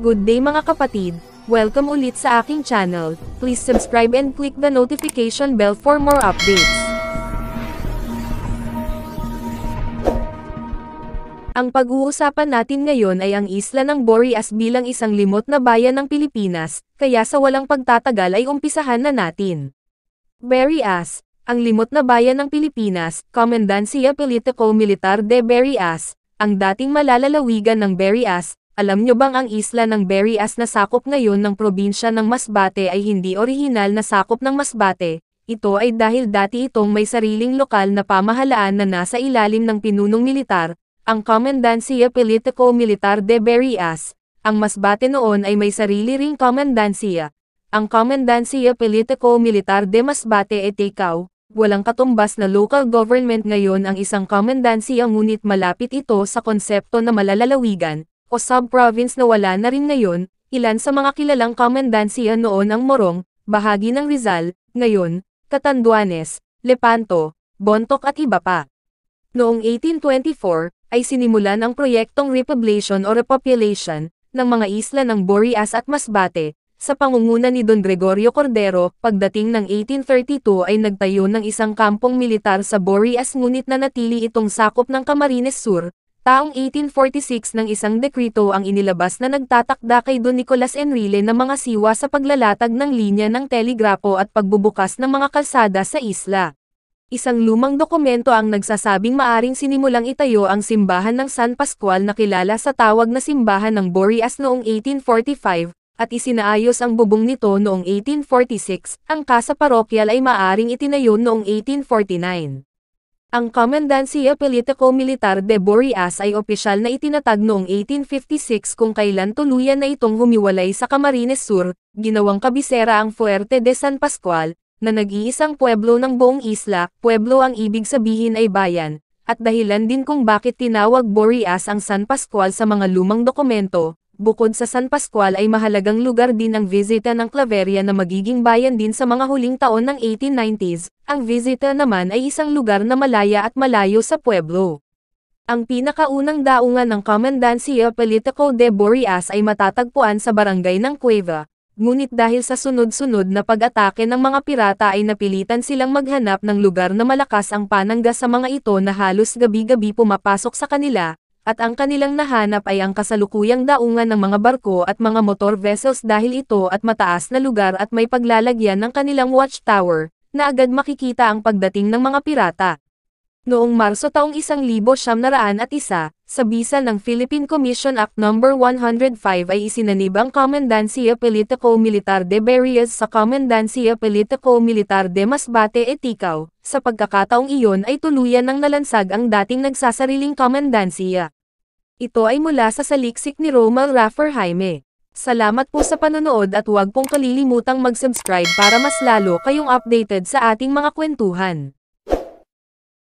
Good day mga kapatid! Welcome ulit sa aking channel. Please subscribe and click the notification bell for more updates. Ang pag-uusapan natin ngayon ay ang isla ng Boreas bilang isang limot na bayan ng Pilipinas, kaya sa walang pagtatagal ay umpisahan na natin. Boreas, ang limot na bayan ng Pilipinas, Commandancia Politico-Militar de Boreas, ang dating malalalawigan ng Boreas, alam nyo bang ang isla ng Berryas na sakop ngayon ng probinsya ng Masbate ay hindi orihinal na sakop ng Masbate? Ito ay dahil dati itong may sariling lokal na pamahalaan na nasa ilalim ng pinunong militar, ang Commandancia Politico Militar de Berryas. Ang Masbate noon ay may sarili ring Commandancia. Ang Commandancia Politico Militar de Masbate et Ikaw, walang katumbas na local government ngayon ang isang commandancy ngunit malapit ito sa konsepto na malalalawigan, o sub-province na wala na rin ngayon, ilan sa mga kilalang komendansiya noon ang Morong, bahagi ng Rizal, ngayon, Catanduanes, Lepanto, Bontok at iba pa. Noong 1824, ay sinimulan ang proyektong repoblation o repopulation ng mga isla ng Boreas at Masbate, sa pangunguna ni Don Gregorio Cordero, pagdating ng 1832 ay nagtayo ng isang kampong militar sa Boreas ngunit nanatili itong sakop ng Camarines Sur, Taong 1846 nang isang dekrito ang inilabas na nagtatakda kay Don Nicolas Enrile ng mga siwa sa paglalatag ng linya ng telegrapo at pagbubukas ng mga kalsada sa isla. Isang lumang dokumento ang nagsasabing maaring sinimulang itayo ang simbahan ng San Pascual na kilala sa tawag na simbahan ng Boreas noong 1845, at isinaayos ang bubong nito noong 1846, ang kasa parokyal ay maaring itinayo noong 1849. Ang Commandancia Politico-Militar de Boreas ay opisyal na itinatag noong 1856 kung kailan tuluyan na itong humiwalay sa Camarines Sur, ginawang kabisera ang Fuerte de San Pascual, na nag-iisang pueblo ng buong isla, pueblo ang ibig sabihin ay bayan, at dahilan din kung bakit tinawag Boreas ang San Pascual sa mga lumang dokumento, Bukod sa San Pascual ay mahalagang lugar din ang visita ng Claveria na magiging bayan din sa mga huling taon ng 1890s, ang visita naman ay isang lugar na malaya at malayo sa pueblo. Ang pinakaunang daungan ng Comandancia Politico de Boreas ay matatagpuan sa barangay ng Cueva, ngunit dahil sa sunod-sunod na pag-atake ng mga pirata ay napilitan silang maghanap ng lugar na malakas ang panangga sa mga ito na halos gabi-gabi pumapasok sa kanila, at ang kanilang nahanap ay ang kasalukuyang daungan ng mga barko at mga motor vessels dahil ito at mataas na lugar at may paglalagyan ng kanilang watchtower, na agad makikita ang pagdating ng mga pirata. Noong Marso taong 1901, sa bisa ng Philippine Commission Act No. 105 ay isinanib ang Comandancia Politico-Militar de Berrios sa Comandancia Politico-Militar de Masbate et Ikaw. sa pagkakataong iyon ay tuluyan ng nalansag ang dating nagsasariling Commandancia. Ito ay mula sa saliksik ni Romal Raffer Jaime. Salamat po sa panonood at huwag pong kalilimutang mag-subscribe para mas lalo kayong updated sa ating mga kwentuhan.